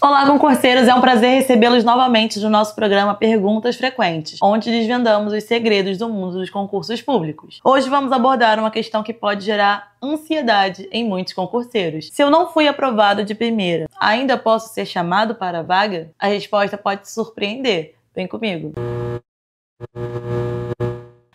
Olá, concurseiros! É um prazer recebê-los novamente no nosso programa Perguntas Frequentes, onde desvendamos os segredos do mundo dos concursos públicos. Hoje vamos abordar uma questão que pode gerar ansiedade em muitos concurseiros. Se eu não fui aprovado de primeira, ainda posso ser chamado para a vaga? A resposta pode te surpreender. Vem comigo!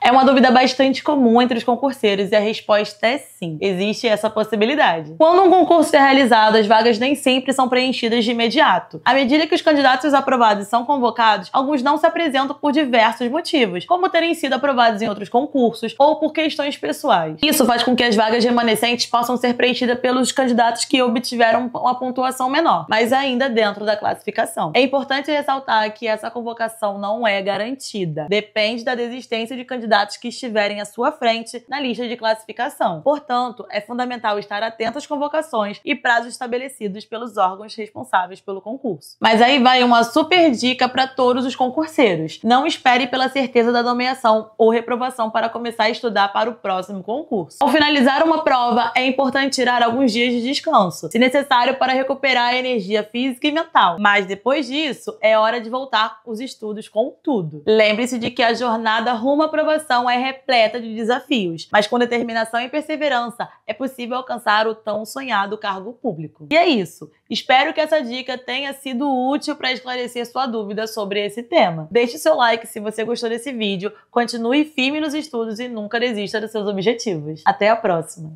É uma dúvida bastante comum entre os concurseiros e a resposta é sim. Existe essa possibilidade. Quando um concurso é realizado, as vagas nem sempre são preenchidas de imediato. À medida que os candidatos aprovados são convocados, alguns não se apresentam por diversos motivos, como terem sido aprovados em outros concursos ou por questões pessoais. Isso faz com que as vagas remanescentes possam ser preenchidas pelos candidatos que obtiveram uma pontuação menor, mas ainda dentro da classificação. É importante ressaltar que essa convocação não é garantida. Depende da desistência de candidatos candidatos que estiverem à sua frente na lista de classificação. Portanto, é fundamental estar atento às convocações e prazos estabelecidos pelos órgãos responsáveis pelo concurso. Mas aí vai uma super dica para todos os concurseiros. Não espere pela certeza da nomeação ou reprovação para começar a estudar para o próximo concurso. Ao finalizar uma prova, é importante tirar alguns dias de descanso, se necessário para recuperar a energia física e mental. Mas depois disso, é hora de voltar os estudos com tudo. Lembre-se de que a jornada rumo à aprovação é repleta de desafios, mas com determinação e perseverança é possível alcançar o tão sonhado cargo público. E é isso. Espero que essa dica tenha sido útil para esclarecer sua dúvida sobre esse tema. Deixe seu like se você gostou desse vídeo, continue firme nos estudos e nunca desista dos seus objetivos. Até a próxima!